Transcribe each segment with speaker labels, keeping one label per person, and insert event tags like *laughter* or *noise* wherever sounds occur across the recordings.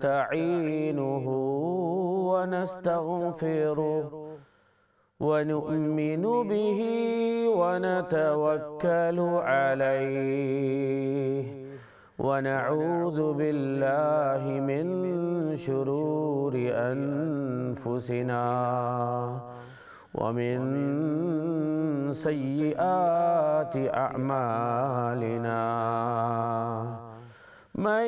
Speaker 1: نستعينه ونستغفره ونؤمن به ونتوكل عليه ونعوذ بالله من شرور انفسنا ومن سيئات اعمالنا من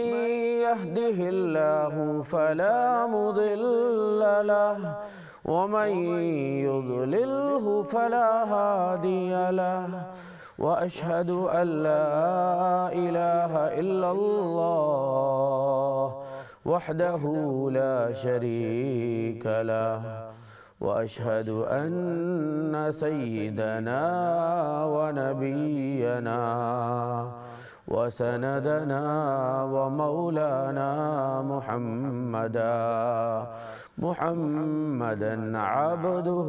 Speaker 1: يهده الله فلا مضل له ومن يضلله فلا هادي له واشهد ان لا اله الا الله وحده لا شريك له واشهد ان سيدنا ونبينا وسندنا ومولانا محمدا محمدا عبده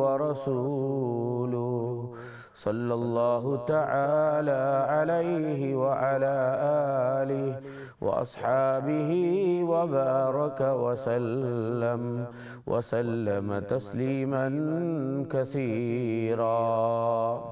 Speaker 1: ورسوله صلى الله تعالى عليه وعلى آله وأصحابه وبارك وسلم وسلم تسليما كثيرا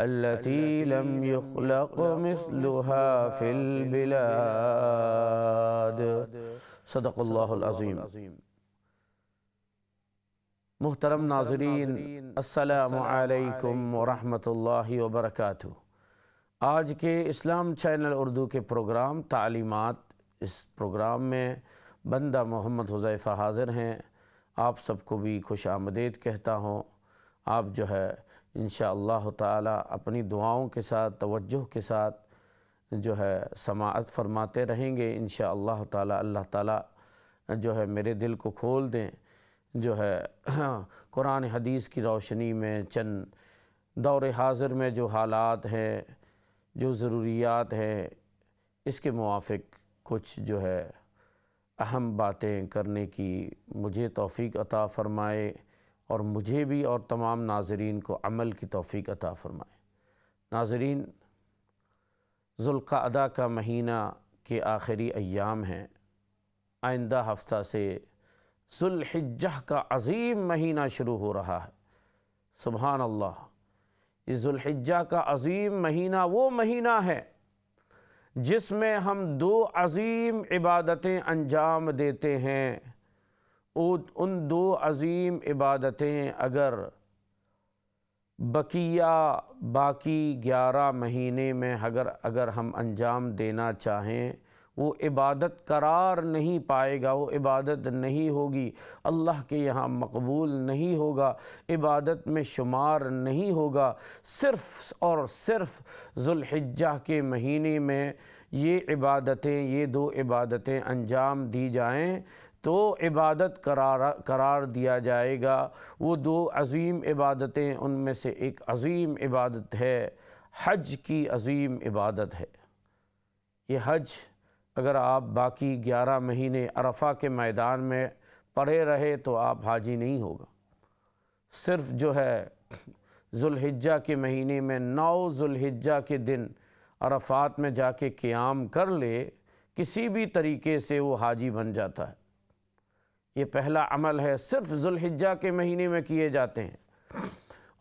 Speaker 1: التي لم یخلق مثلها فی البلاد اللہ الله العظيم محترم ناظرین السلام علیکم ورحمت اللہ وبرکاتہ آج کے اسلام چینل اردو کے پروگرام تعلیمات اس پروگرام میں بندہ محمد حضیفہ حاضر ہیں آپ سب کو بھی خوش آمدید کہتا ہوں آپ جو ہے ان شاء اللہ تعالیٰ اپنی دعاؤں کے ساتھ توجہ کے ساتھ جو ہے سماعت فرماتے رہیں گے ان شاء اللہ تعالیٰ اللہ تعالیٰ جو ہے میرے دل کو کھول دیں جو ہے *clears throat* قرآن حدیث کی روشنی میں چند دور حاضر میں جو حالات ہیں جو ضروریات ہیں اس کے موافق کچھ جو ہے اہم باتیں کرنے کی مجھے توفیق عطا فرمائے اور مجھے بھی اور تمام ناظرین کو عمل کی توفیق عطا فرمائے ناظرین ذوالقعدہ کا مہینہ کے آخری ایام ہیں آئندہ ہفتہ سے ذوالحجہ کا عظیم مہینہ شروع ہو رہا ہے سبحان اللہ یہ ذوالحجہ کا عظیم مہینہ وہ مہینہ ہے جس میں ہم دو عظیم عبادتیں انجام دیتے ہیں ان دو عظیم عبادتیں اگر بقیہ باقی گیارہ مہینے میں اگر اگر ہم انجام دینا چاہیں وہ عبادت قرار نہیں پائے گا وہ عبادت نہیں ہوگی اللہ کے یہاں مقبول نہیں ہوگا عبادت میں شمار نہیں ہوگا صرف اور صرف ذوالحجہ کے مہینے میں یہ عبادتیں یہ دو عبادتیں انجام دی جائیں تو عبادت قرار دیا جائے گا وہ دو عظیم عبادتیں ان میں سے ایک عظیم عبادت ہے حج کی عظیم عبادت ہے یہ حج اگر آپ باقی گیارہ مہینے عرفہ کے میدان میں پڑے رہے تو آپ حاجی نہیں ہوگا صرف جو ہے ذوالحجہ کے مہینے میں نو ذوالحجہ کے دن عرفات میں جا کے قیام کر لے کسی بھی طریقے سے وہ حاجی بن جاتا ہے یہ پہلا عمل ہے صرف ذوالحجہ کے مہینے میں کیے جاتے ہیں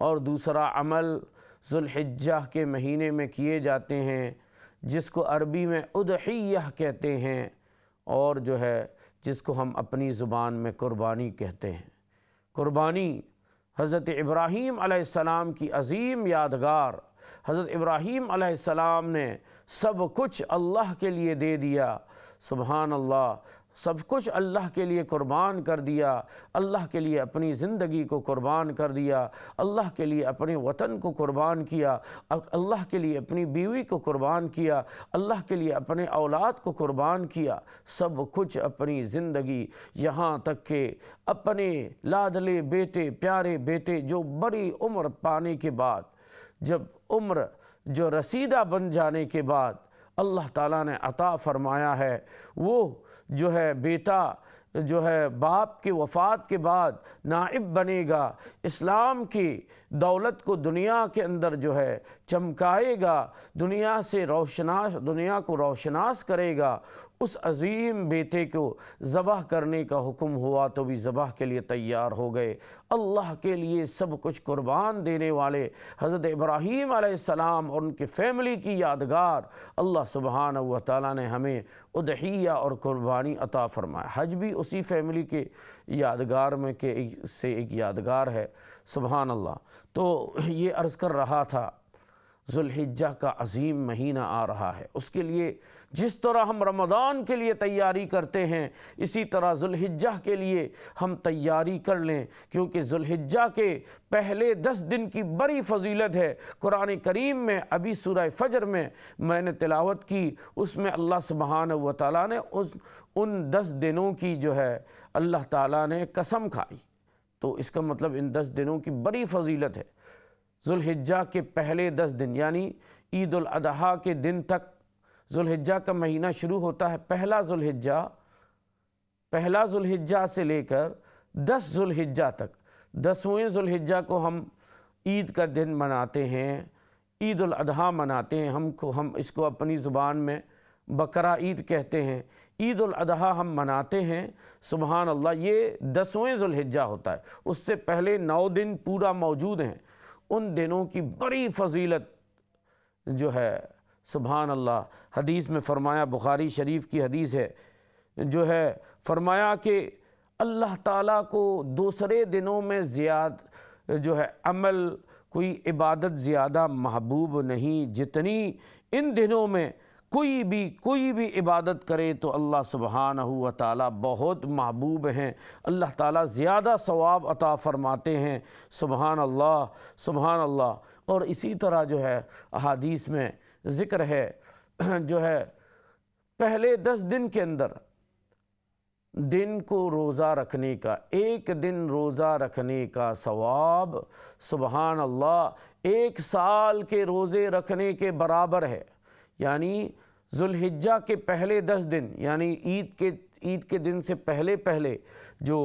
Speaker 1: اور دوسرا عمل ذوالحجہ کے مہینے میں کیے جاتے ہیں جس کو عربی میں ادحیہ کہتے ہیں اور جو ہے جس کو ہم اپنی زبان میں قربانی کہتے ہیں قربانی حضرت ابراہیم علیہ السلام کی عظیم یادگار حضرت ابراہیم علیہ السلام نے سب کچھ اللہ کے لیے دے دیا سبحان اللہ سب کچھ اللہ کے لیے قربان کر دیا اللہ کے لیے اپنی زندگی کو قربان کر دیا اللہ کے لیے اپنے وطن کو قربان کیا اللہ کے لیے اپنی بیوی کو قربان کیا اللہ کے لیے اپنے اولاد کو قربان کیا سب کچھ اپنی زندگی یہاں تک کہ اپنے لادلے بیٹے پیارے بیٹے جو بڑی عمر پانے کے بعد جب عمر جو رسیدہ بن جانے کے بعد اللہ تعالیٰ نے عطا فرمایا ہے وہ جو ہے بیٹا جو ہے باپ کی وفات کے بعد نائب بنے گا اسلام کی دولت کو دنیا کے اندر جو ہے چمکائے گا دنیا سے روشناس دنیا کو روشناس کرے گا اس عظیم بیٹے کو ذبح کرنے کا حکم ہوا تو بھی ذبح کے لیے تیار ہو گئے اللہ کے لیے سب کچھ قربان دینے والے حضرت ابراہیم علیہ السلام اور ان کے فیملی کی یادگار اللہ سبحانہ وتعالی تعالیٰ نے ہمیں ادحیہ اور قربانی عطا فرمایا حج بھی اسی فیملی کے یادگار میں کہ ایک یادگار ہے سبحان اللہ تو یہ عرض کر رہا تھا ذوالحجہ کا عظیم مہینہ آ رہا ہے اس کے لیے جس طرح ہم رمضان کے لیے تیاری کرتے ہیں اسی طرح ذوالحجہ کے لیے ہم تیاری کر لیں کیونکہ ذوالحجہ کے پہلے دس دن کی بڑی فضیلت ہے قرآن کریم میں ابھی سورہ فجر میں میں نے تلاوت کی اس میں اللہ سبحانہ و تعالیٰ نے اس ان دس دنوں کی جو ہے اللہ تعالیٰ نے قسم کھائی تو اس کا مطلب ان دس دنوں کی بڑی فضیلت ہے ذوالحجہ کے پہلے دس دن یعنی عید الاضحیٰ کے دن تک ذوالحجہ کا مہینہ شروع ہوتا ہے پہلا ذوالحجہ پہلا ذوالحجہ سے لے کر دس ذوالحجہ تک دسویں ذوالحجہ کو ہم عید کا دن مناتے ہیں عید الاضحیٰ مناتے ہیں ہم کو ہم اس کو اپنی زبان میں بقرا عید کہتے ہیں عید الاضحیٰ ہم مناتے ہیں سبحان اللہ یہ دسویں ذوالحجہ ہوتا ہے اس سے پہلے نو دن پورا موجود ہیں ان دنوں کی بڑی فضیلت جو ہے سبحان اللہ حدیث میں فرمایا بخاری شریف کی حدیث ہے جو ہے فرمایا کہ اللہ تعالیٰ کو دوسرے دنوں میں زیاد جو ہے عمل کوئی عبادت زیادہ محبوب نہیں جتنی ان دنوں میں کوئی بھی کوئی بھی عبادت کرے تو اللہ سبحانہ تعالیٰ بہت محبوب ہیں اللہ تعالیٰ زیادہ ثواب عطا فرماتے ہیں سبحان اللہ سبحان اللہ اور اسی طرح جو ہے احادیث میں ذکر ہے جو ہے پہلے دس دن کے اندر دن کو روزہ رکھنے کا ایک دن روزہ رکھنے کا ثواب سبحان اللہ ایک سال کے روزے رکھنے کے برابر ہے یعنی ذالحجہ کے پہلے دس دن یعنی عید کے عید کے دن سے پہلے پہلے جو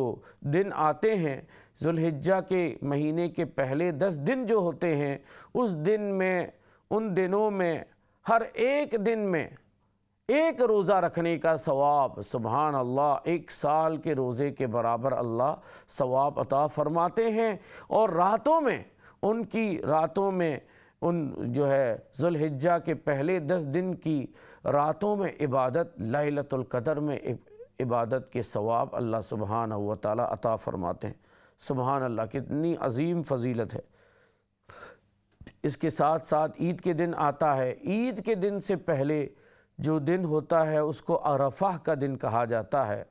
Speaker 1: دن آتے ہیں ذوالحجہ کے مہینے کے پہلے دس دن جو ہوتے ہیں اس دن میں ان دنوں میں ہر ایک دن میں ایک روزہ رکھنے کا ثواب سبحان اللہ ایک سال کے روزے کے برابر اللہ ثواب عطا فرماتے ہیں اور راتوں میں ان کی راتوں میں ان جو ہے ذو کے پہلے دس دن کی راتوں میں عبادت لہلت القدر میں عبادت کے ثواب اللہ سبحانہ وتعالی عطا فرماتے ہیں سبحان اللہ کتنی عظیم فضیلت ہے اس کے ساتھ ساتھ عید کے دن آتا ہے عید کے دن سے پہلے جو دن ہوتا ہے اس کو عرفہ کا دن کہا جاتا ہے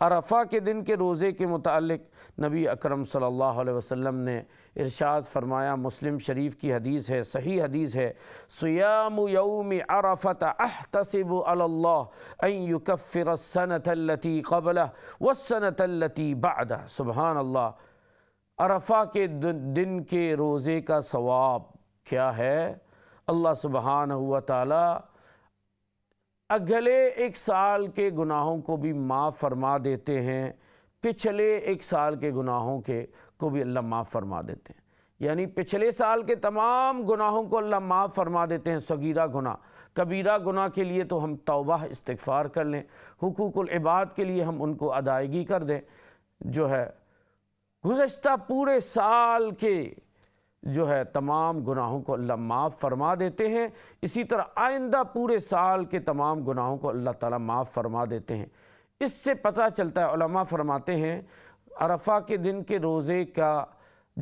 Speaker 1: عرفہ کے دن کے روزے کے متعلق نبی اکرم صلی اللہ علیہ وسلم نے ارشاد فرمایا مسلم شریف کی حدیث ہے صحیح حدیث ہے سیام یوم عرفت احتسب علی اللہ ان یکفر السنت اللتی قبلہ والسنت اللتی بعدہ سبحان اللہ عرفہ کے دن کے روزے کا ثواب کیا ہے اللہ سبحانہ و اگلے ایک سال کے گناہوں کو بھی ماں فرما دیتے ہیں پچھلے ایک سال کے گناہوں کے کو بھی اللہ ماں فرما دیتے ہیں یعنی پچھلے سال کے تمام گناہوں کو اللہ ماں فرما دیتے ہیں سگیرہ گناہ کبیرہ گناہ کے لیے تو ہم توبہ استغفار کر لیں حقوق العباد کے لیے ہم ان کو ادائیگی کر دیں جو ہے گزشتہ پورے سال کے جو ہے تمام گناہوں کو اللہ معاف فرما دیتے ہیں اسی طرح آئندہ پورے سال کے تمام گناہوں کو اللہ تعالیٰ معاف فرما دیتے ہیں اس سے پتہ چلتا ہے علماء فرماتے ہیں عرفہ کے دن کے روزے کا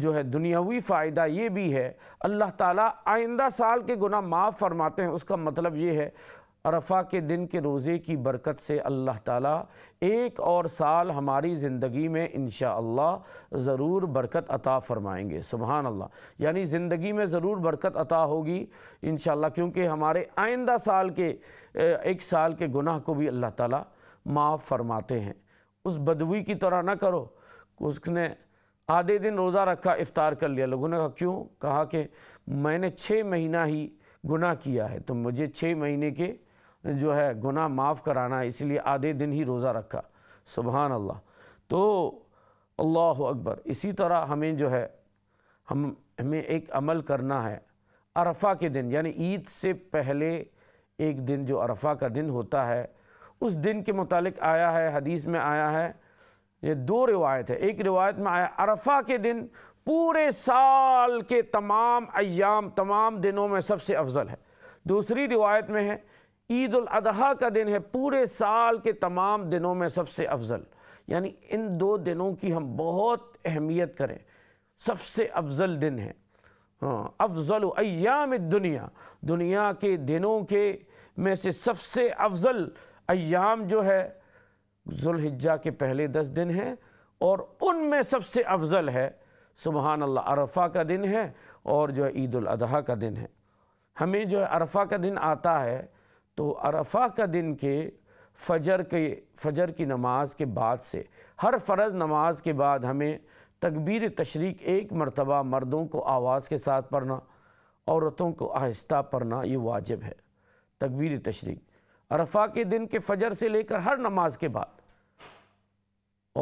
Speaker 1: جو ہے دنیاوی فائدہ یہ بھی ہے اللہ تعالیٰ آئندہ سال کے گناہ معاف فرماتے ہیں اس کا مطلب یہ ہے عرفہ کے دن کے روزے کی برکت سے اللہ تعالیٰ ایک اور سال ہماری زندگی میں انشاءاللہ ضرور برکت عطا فرمائیں گے سبحان اللہ یعنی زندگی میں ضرور برکت عطا ہوگی انشاءاللہ کیونکہ ہمارے آئندہ سال کے ایک سال کے گناہ کو بھی اللہ تعالیٰ معاف فرماتے ہیں اس بدوی کی طرح نہ کرو اس نے آدھے دن روزہ رکھا افطار کر لیا لوگوں نے کہا کیوں کہا کہ میں نے چھ مہینہ ہی گناہ کیا ہے تو مجھے چھ مہینے کے جو ہے گناہ معاف کرانا ہے اس لیے آدھے دن ہی روزہ رکھا سبحان اللہ تو اللہ اکبر اسی طرح ہمیں جو ہے ہم ہمیں ایک عمل کرنا ہے عرفہ کے دن یعنی عید سے پہلے ایک دن جو عرفہ کا دن ہوتا ہے اس دن کے متعلق آیا ہے حدیث میں آیا ہے یہ دو روایت ہے ایک روایت میں آیا عرفہ کے دن پورے سال کے تمام ایام تمام دنوں میں سب سے افضل ہے دوسری روایت میں ہے عید الاضحیٰ کا دن ہے پورے سال کے تمام دنوں میں سب سے افضل یعنی ان دو دنوں کی ہم بہت اہمیت کریں سب سے افضل دن ہے ہاں، افضل ایام الدنیا دنیا دنیا کے دنوں کے میں سے سب سے افضل ایام جو ہے ذوالحجہ کے پہلے دس دن ہیں اور ان میں سب سے افضل ہے سبحان اللہ عرفہ کا دن ہے اور جو ہے عید الاضحیٰ کا دن ہے ہمیں جو ہے عرفہ کا دن آتا ہے تو عرفہ کا دن کے فجر کے فجر کی نماز کے بعد سے ہر فرض نماز کے بعد ہمیں تکبیر تشریق ایک مرتبہ مردوں کو آواز کے ساتھ پڑھنا عورتوں کو آہستہ پڑھنا یہ واجب ہے تکبیر تشریق عرفہ کے دن کے فجر سے لے کر ہر نماز کے بعد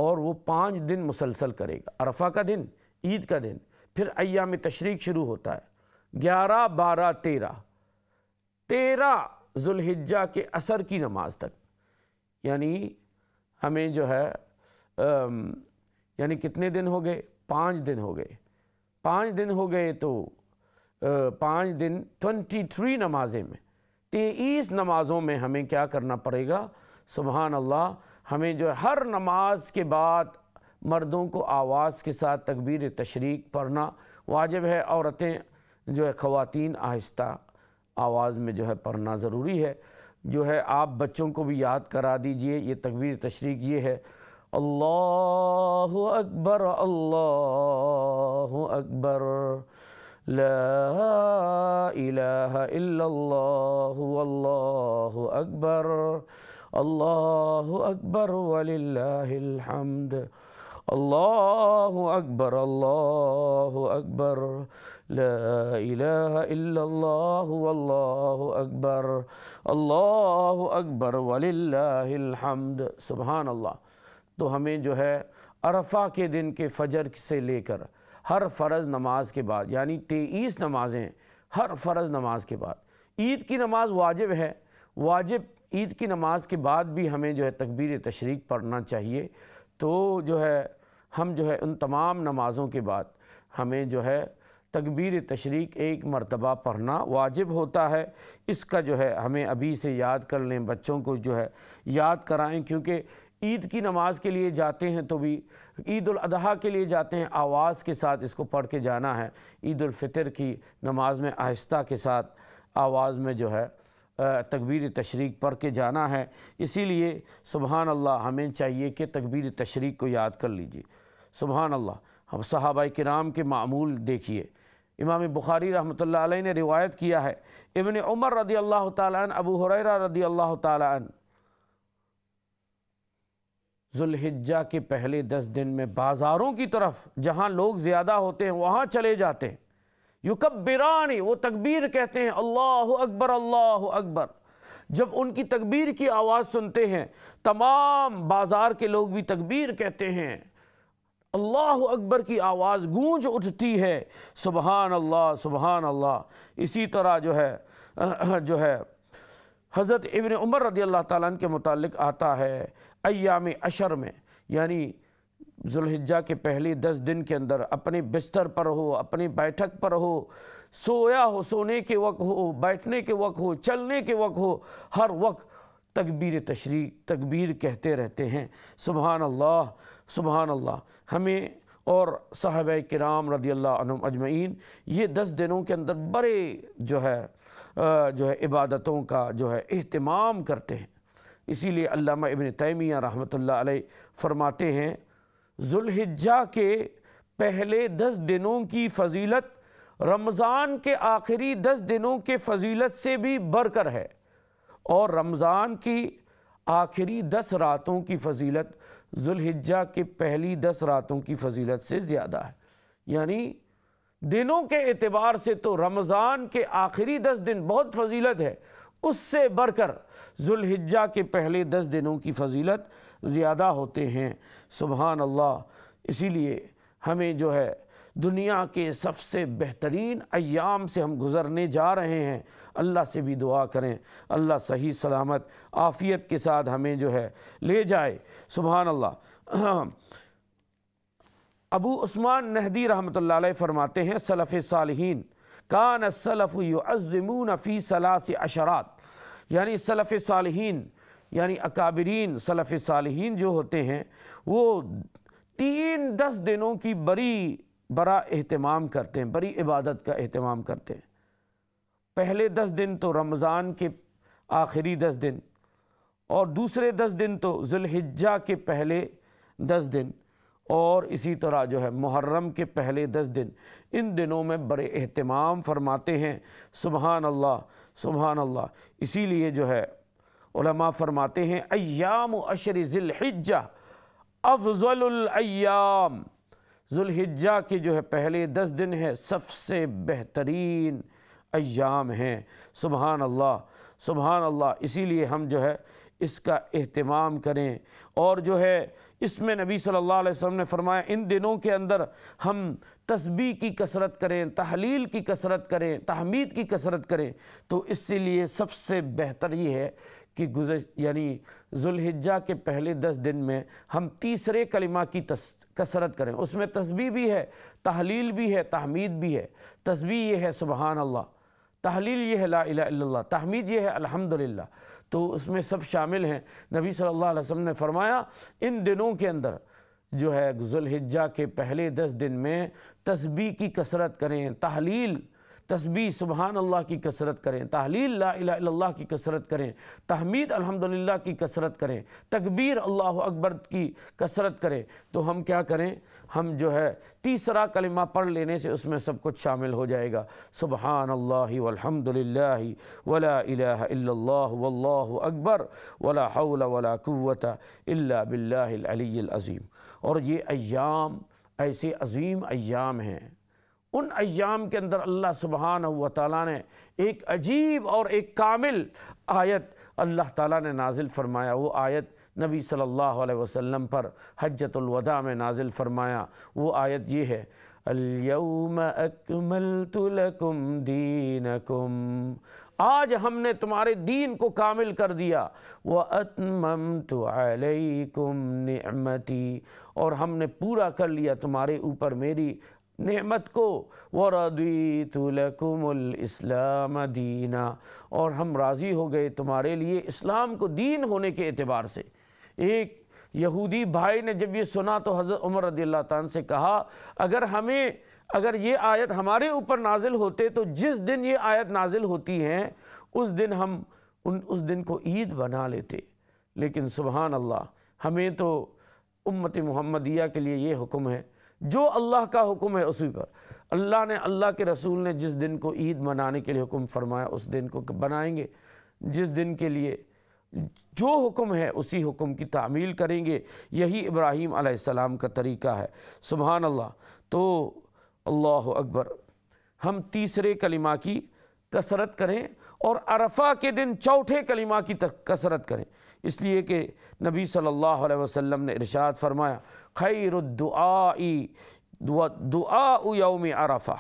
Speaker 1: اور وہ پانچ دن مسلسل کرے گا عرفہ کا دن عید کا دن پھر ایام تشریق شروع ہوتا ہے گیارہ بارہ تیرہ تیرہ ذوالحجہ کے اثر کی نماز تک یعنی ہمیں جو ہے یعنی کتنے دن ہو گئے پانچ دن ہو گئے پانچ دن ہو گئے تو پانچ دن ٹونٹی تھری نمازیں میں تیئیس نمازوں میں ہمیں کیا کرنا پڑے گا سبحان اللہ ہمیں جو ہر نماز کے بعد مردوں کو آواز کے ساتھ تکبیر تشریق پڑھنا واجب ہے عورتیں جو ہے خواتین آہستہ آواز میں جو ہے پڑھنا ضروری ہے جو ہے آپ بچوں کو بھی یاد کرا دیجئے یہ تقویر تشریق یہ ہے اللہ اکبر اللہ اکبر لا الہ الا اللہ واللہ اکبر اللہ اکبر وللہ الحمد اللہ اکبر اللہ اکبر لا والله اکبر الله اکبر وللہ الحمد سبحان الله تو ہمیں جو ہے عرفہ کے دن کے فجر سے لے کر ہر فرض نماز کے بعد یعنی تئیس نمازیں ہر فرض نماز کے بعد عید کی نماز واجب ہے واجب عید کی نماز کے بعد بھی ہمیں جو ہے تکبیر تشریق پڑھنا چاہیے تو جو ہے ہم جو ہے ان تمام نمازوں کے بعد ہمیں جو ہے تکبیر تشریق ایک مرتبہ پڑھنا واجب ہوتا ہے اس کا جو ہے ہمیں ابھی سے یاد کر لیں بچوں کو جو ہے یاد کرائیں کیونکہ عید کی نماز کے لیے جاتے ہیں تو بھی عید الاضحیٰ کے لیے جاتے ہیں آواز کے ساتھ اس کو پڑھ کے جانا ہے عید الفطر کی نماز میں آہستہ کے ساتھ آواز میں جو ہے تکبیر تشریق پڑھ کے جانا ہے اسی لیے سبحان اللہ ہمیں چاہیے کہ تکبیر تشریق کو یاد کر لیجیے سبحان اللہ ہم صحابہ کرام کے معمول دیکھیے امام بخاری رحمۃ اللہ علیہ نے روایت کیا ہے ابن عمر رضی اللہ تعالیٰ عن ابو حریرہ رضی اللہ تعالیٰ عن ذوالحجہ کے پہلے دس دن میں بازاروں کی طرف جہاں لوگ زیادہ ہوتے ہیں وہاں چلے جاتے ہیں یکبرانی وہ تکبیر کہتے ہیں اللہ اکبر اللہ اکبر جب ان کی تکبیر کی آواز سنتے ہیں تمام بازار کے لوگ بھی تکبیر کہتے ہیں اللہ اکبر کی آواز گونج اٹھتی ہے سبحان اللہ سبحان اللہ اسی طرح جو ہے *clears throat* جو ہے حضرت ابن عمر رضی اللہ تعالیٰ کے متعلق آتا ہے ایام اشر میں یعنی ذوالحجہ کے پہلے دس دن کے اندر اپنے بستر پر ہو اپنی بیٹھک پر ہو سویا ہو سونے کے وقت ہو بیٹھنے کے وقت ہو چلنے کے وقت ہو ہر وقت تکبیر تشریح تکبیر کہتے رہتے ہیں سبحان اللہ سبحان اللہ ہمیں اور صحابہ کرام رضی اللہ عنہم اجمعین یہ دس دنوں کے اندر بڑے جو ہے جو ہے عبادتوں کا جو ہے اہتمام کرتے ہیں اسی لیے علامہ ابن تیمیہ رحمۃ اللہ علیہ فرماتے ہیں ذوالحجہ کے پہلے دس دنوں کی فضیلت رمضان کے آخری دس دنوں کے فضیلت سے بھی برکر ہے اور رمضان کی آخری دس راتوں کی فضیلت ذوالحجہ کے پہلی دس راتوں کی فضیلت سے زیادہ ہے یعنی دنوں کے اعتبار سے تو رمضان کے آخری دس دن بہت فضیلت ہے اس سے بڑھ کر ذوالحجہ کے پہلے دس دنوں کی فضیلت زیادہ ہوتے ہیں سبحان اللہ اسی لیے ہمیں جو ہے دنیا کے سب سے بہترین ایام سے ہم گزرنے جا رہے ہیں اللہ سے بھی دعا کریں اللہ صحیح سلامت آفیت کے ساتھ ہمیں جو ہے لے جائے سبحان اللہ *clears throat* ابو عثمان نہدی رحمۃ اللہ علیہ فرماتے ہیں سلف صالحین کان السلف یعظمون فی سلاس اشرات یعنی سلف صالحین یعنی اکابرین صلف صالحین جو ہوتے ہیں وہ تین دس دنوں کی بڑی بڑا اہتمام کرتے ہیں بڑی عبادت کا اہتمام کرتے ہیں پہلے دس دن تو رمضان کے آخری دس دن اور دوسرے دس دن تو ذوالحجہ کے پہلے دس دن اور اسی طرح جو ہے محرم کے پہلے دس دن ان دنوں میں بڑے اہتمام فرماتے ہیں سبحان اللہ سبحان اللہ اسی لیے جو ہے علماء فرماتے ہیں ایام و عشرِ ذی الحجا افضل الایام ذو کے جو ہے پہلے دس دن ہے سب سے بہترین ایام ہیں سبحان اللہ سبحان اللہ اسی لیے ہم جو ہے اس کا اہتمام کریں اور جو ہے اس میں نبی صلی اللہ علیہ وسلم نے فرمایا ان دنوں کے اندر ہم تسبیح کی کثرت کریں تحلیل کی کثرت کریں تحمید کی کسرت کریں تو اس لیے سب سے بہتر یہ ہے گزش یعنی ذوالحجہ کے پہلے دس دن میں ہم تیسرے کلمہ کی کسرت کریں اس میں تسبیح بھی ہے تحلیل بھی ہے تحمید بھی ہے تسبیح یہ ہے سبحان اللہ تحلیل یہ ہے لا الہ الا اللہ تحمید یہ ہے الحمدللہ تو اس میں سب شامل ہیں نبی صلی اللہ علیہ وسلم نے فرمایا ان دنوں کے اندر جو ہے ذوالحجہ کے پہلے دس دن میں تسبیح کی کسرت کریں تحلیل تسبیح سبحان اللہ کی کسرت کریں تحلیل لا الہ الا اللہ کی کسرت کریں تحمید الحمدللہ کی کسرت کریں تکبیر اللہ اکبر کی کسرت کریں تو ہم کیا کریں ہم جو ہے تیسرا کلمہ پڑھ لینے سے اس میں سب کچھ شامل ہو جائے گا سبحان والحمدللہ ولا للہ ولا اللہ واللہ اکبر ولا حول ولا قوت الا باللہ العلی العظیم اور یہ ایام ایسے عظیم ایام ہیں ان ایام کے اندر اللہ سبحانہ وتعالی نے ایک عجیب اور ایک کامل آیت اللہ تعالیٰ نے نازل فرمایا وہ آیت نبی صلی اللہ علیہ وسلم پر حجت الوداع میں نازل فرمایا وہ آیت یہ ہے الیوم اکملت لکم دینکم آج ہم نے تمہارے دین کو کامل کر دیا وَأَتْمَمْتُ عَلَيْكُمْ نِعْمَتِي اور ہم نے پورا کر لیا تمہارے اوپر میری نعمت کو وردویت لَكُمُ الْإِسْلَامَ دِينَ اور ہم راضی ہو گئے تمہارے لیے اسلام کو دین ہونے کے اعتبار سے ایک یہودی بھائی نے جب یہ سنا تو حضرت عمر رضی اللہ تعالیٰ سے کہا اگر ہمیں اگر یہ آیت ہمارے اوپر نازل ہوتے تو جس دن یہ آیت نازل ہوتی ہیں اس دن ہم ان اس دن کو عید بنا لیتے لیکن سبحان اللہ ہمیں تو امت محمدیہ کے لیے یہ حکم ہے جو اللہ کا حکم ہے اسی پر اللہ نے اللہ کے رسول نے جس دن کو عید منانے کے لیے حکم فرمایا اس دن کو بنائیں گے جس دن کے لیے جو حکم ہے اسی حکم کی تعمیل کریں گے یہی ابراہیم علیہ السلام کا طریقہ ہے سبحان اللہ تو اللہ اکبر ہم تیسرے کلمہ کی کثرت کریں اور عرفہ کے دن چوتھے کلمہ کی کثرت کریں اس لیے کہ نبی صلی اللہ علیہ وسلم نے ارشاد فرمایا خیر الدعائی دعاء دعا یوم عرفہ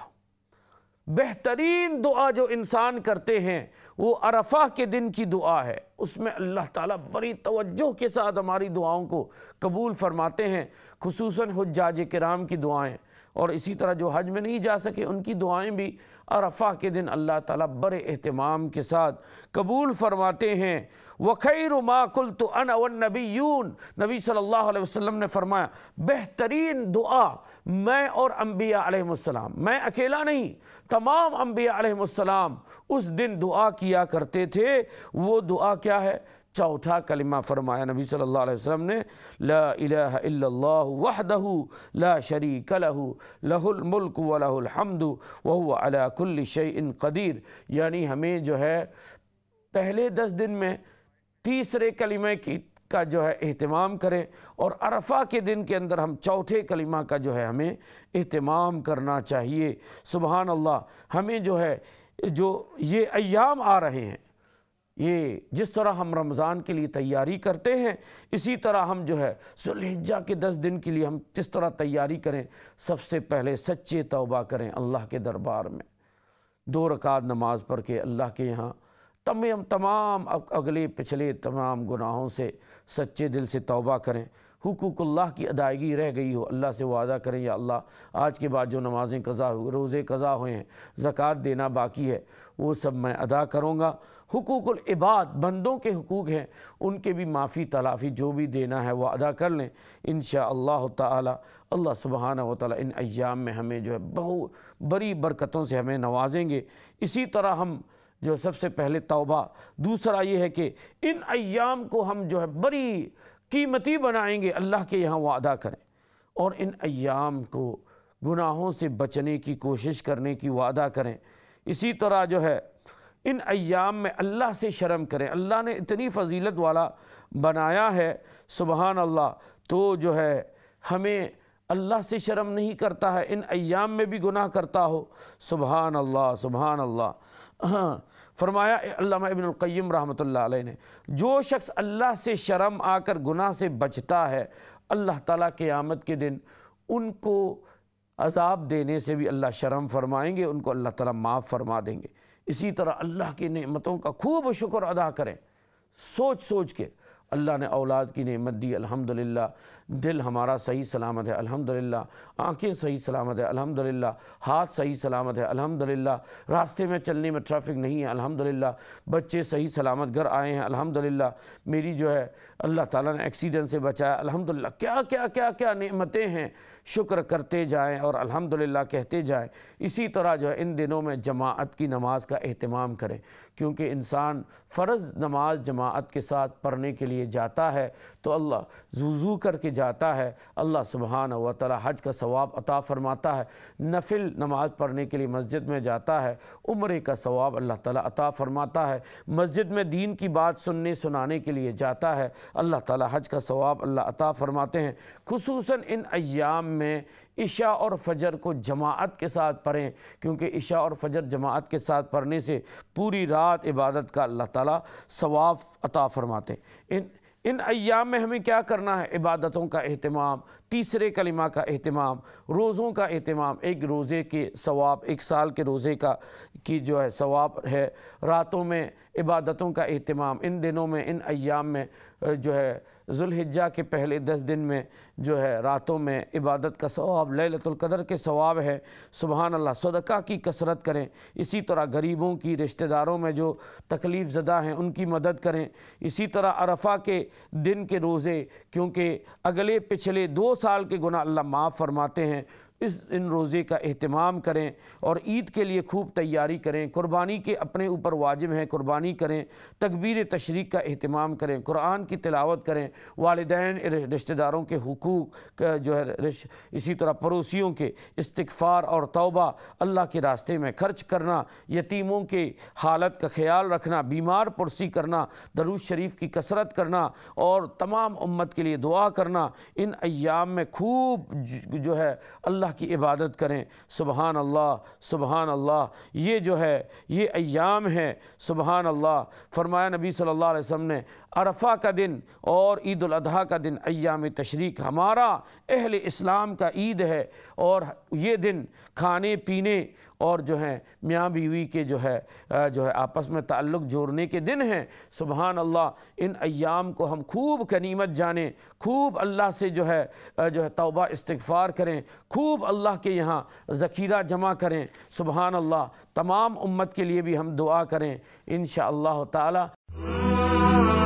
Speaker 1: بہترین دعا جو انسان کرتے ہیں وہ عرفہ کے دن کی دعا ہے اس میں اللہ تعالیٰ بڑی توجہ کے ساتھ ہماری دعاؤں کو قبول فرماتے ہیں خصوصاً حجاج کرام کی دعائیں اور اسی طرح جو حج میں نہیں جا سکے ان کی دعائیں بھی عرفہ کے دن اللہ تعالیٰ بر اہتمام کے ساتھ قبول فرماتے ہیں وَخَيْرُ مَا قُلْتُ أَنَا وَالنَّبِيُّونَ نبی صلی اللہ علیہ وسلم نے فرمایا بہترین دعا میں اور انبیاء علیہ السلام میں اکیلا نہیں تمام انبیاء علیہ السلام اس دن دعا کیا کرتے تھے وہ دعا کیا ہے چوتھا کلمہ فرمایا نبی صلی اللہ علیہ وسلم نے لا الہ الا اللہ وحدہ لا شریک لہ لہ الملک و الحمد وہو کل شیئن قدیر یعنی ہمیں جو ہے پہلے دس دن میں تیسرے کلمہ کی کا جو ہے اہتمام کریں اور عرفہ کے دن کے اندر ہم چوتھے کلمہ کا جو ہے ہمیں اہتمام کرنا چاہیے سبحان اللہ ہمیں جو ہے جو یہ ایام آ رہے ہیں یہ جس طرح ہم رمضان کے لیے تیاری کرتے ہیں اسی طرح ہم جو ہے سلحجہ کے دس دن کے لیے ہم جس طرح تیاری کریں سب سے پہلے سچے توبہ کریں اللہ کے دربار میں دو رکعت نماز پڑھ کے اللہ کے یہاں تب تمام اگلے پچھلے تمام گناہوں سے سچے دل سے توبہ کریں حقوق اللہ کی ادائیگی رہ گئی ہو اللہ سے وعدہ کریں یا اللہ آج کے بعد جو نمازیں قضا ہوئے روزے قضا ہوئے ہیں زکوٰۃ دینا باقی ہے وہ سب میں ادا کروں گا حقوق العباد بندوں کے حقوق ہیں ان کے بھی معافی تلافی جو بھی دینا ہے وہ ادا کر لیں انشاءاللہ تعالی اللہ اللہ سبحانہ و ان ایام میں ہمیں جو ہے بہت بڑی برکتوں سے ہمیں نوازیں گے اسی طرح ہم جو سب سے پہلے توبہ دوسرا یہ ہے کہ ان ایام کو ہم جو ہے بڑی قیمتی بنائیں گے اللہ کے یہاں وعدہ کریں اور ان ایام کو گناہوں سے بچنے کی کوشش کرنے کی وعدہ کریں اسی طرح جو ہے ان ایام میں اللہ سے شرم کریں اللہ نے اتنی فضیلت والا بنایا ہے سبحان اللہ تو جو ہے ہمیں اللہ سے شرم نہیں کرتا ہے ان ایام میں بھی گناہ کرتا ہو سبحان اللہ سبحان اللہ ہاں فرمایا علامہ ابن القیم رحمۃ اللہ علیہ نے جو شخص اللہ سے شرم آ کر گناہ سے بچتا ہے اللہ تعالیٰ قیامت کے دن ان کو عذاب دینے سے بھی اللہ شرم فرمائیں گے ان کو اللہ تعالیٰ معاف فرما دیں گے اسی طرح اللہ کی نعمتوں کا خوب شکر ادا کریں سوچ سوچ کے اللہ نے اولاد کی نعمت دی الحمدللہ دل ہمارا صحیح سلامت ہے الحمدللہ آنکھیں صحیح سلامت ہے الحمدللہ ہاتھ صحیح سلامت ہے الحمدللہ راستے میں چلنے میں ٹریفک نہیں ہے الحمدللہ بچے صحیح سلامت گھر آئے ہیں الحمدللہ میری جو ہے اللہ تعالیٰ نے ایکسیڈنٹ سے بچایا الحمدللہ کیا کیا کیا کیا نعمتیں ہیں شکر کرتے جائیں اور الحمدللہ کہتے جائیں اسی طرح جو ہے ان دنوں میں جماعت کی نماز کا اہتمام کریں کیونکہ انسان فرض نماز جماعت کے ساتھ پڑھنے کے لیے جاتا ہے تو اللہ زوزو کر کے جاتا ہے اللہ سبحانہ وتعالی حج کا ثواب عطا فرماتا ہے نفل نماز پڑھنے کے لیے مسجد میں جاتا ہے عمرے کا ثواب اللہ تعالی عطا فرماتا ہے مسجد میں دین کی بات سننے سنانے کے لیے جاتا ہے اللہ تعالی حج کا ثواب اللہ عطا فرماتے ہیں خصوصاً ان ایام میں عشاء اور فجر کو جماعت کے ساتھ پڑھیں کیونکہ عشاء اور فجر جماعت کے ساتھ پڑھنے سے پوری رات عبادت کا اللہ تعالیٰ ثواب عطا فرماتے ان ان ایام میں ہمیں کیا کرنا ہے عبادتوں کا اہتمام تیسرے کلمہ کا اہتمام روزوں کا اہتمام ایک روزے کے ثواب ایک سال کے روزے کا کی جو ہے ثواب ہے راتوں میں عبادتوں کا اہتمام ان دنوں میں ان ایام میں جو ہے ذوالحجہ کے پہلے دس دن میں جو ہے راتوں میں عبادت کا ثواب لیلت القدر کے ثواب ہے سبحان اللہ صدقہ کی کثرت کریں اسی طرح غریبوں کی رشتہ داروں میں جو تکلیف زدہ ہیں ان کی مدد کریں اسی طرح عرفہ کے دن کے روزے کیونکہ اگلے پچھلے دو سال کے گناہ اللہ معاف فرماتے ہیں اس ان روزے کا اہتمام کریں اور عید کے لیے خوب تیاری کریں قربانی کے اپنے اوپر واجب ہیں قربانی کریں تکبیر تشریق کا اہتمام کریں قرآن کی تلاوت کریں والدین رشتہ داروں کے حقوق جو ہے اسی طرح پڑوسیوں کے استغفار اور توبہ اللہ کے راستے میں خرچ کرنا یتیموں کے حالت کا خیال رکھنا بیمار پرسی کرنا دروش شریف کی کثرت کرنا اور تمام امت کے لیے دعا کرنا ان ایام میں خوب جو ہے اللہ اللہ کی عبادت کریں سبحان اللہ سبحان اللہ یہ جو ہے یہ ایام ہے سبحان اللہ فرمایا نبی صلی اللہ علیہ وسلم نے عرفہ کا دن اور عید الاضحیٰ کا دن ایام تشریق ہمارا اہل اسلام کا عید ہے اور یہ دن کھانے پینے اور جو ہیں میاں بیوی کے جو ہے جو ہے آپس میں تعلق جوڑنے کے دن ہیں سبحان اللہ ان ایام کو ہم خوب کنیمت جانیں خوب اللہ سے جو ہے جو ہے توبہ استغفار کریں خوب اللہ کے یہاں ذخیرہ جمع کریں سبحان اللہ تمام امت کے لیے بھی ہم دعا کریں انشاءاللہ تعالی